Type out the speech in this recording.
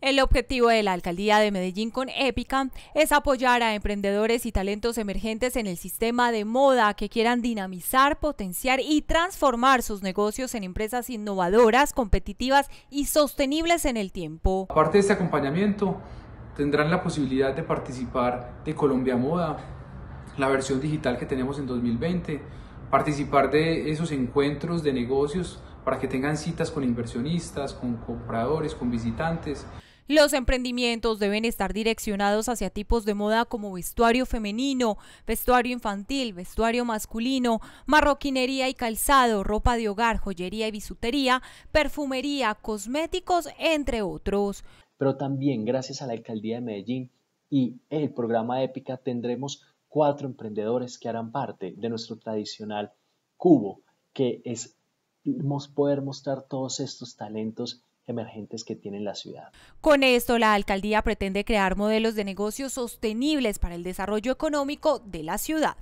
El objetivo de la Alcaldía de Medellín con Épica es apoyar a emprendedores y talentos emergentes en el sistema de moda que quieran dinamizar, potenciar y transformar sus negocios en empresas innovadoras, competitivas y sostenibles en el tiempo. Aparte de este acompañamiento, tendrán la posibilidad de participar de Colombia Moda, la versión digital que tenemos en 2020, participar de esos encuentros de negocios para que tengan citas con inversionistas, con compradores, con visitantes. Los emprendimientos deben estar direccionados hacia tipos de moda como vestuario femenino, vestuario infantil, vestuario masculino, marroquinería y calzado, ropa de hogar, joyería y bisutería, perfumería, cosméticos, entre otros. Pero también gracias a la Alcaldía de Medellín y el programa Épica tendremos cuatro emprendedores que harán parte de nuestro tradicional cubo, que es poder mostrar todos estos talentos emergentes que tiene la ciudad. Con esto, la alcaldía pretende crear modelos de negocios sostenibles para el desarrollo económico de la ciudad.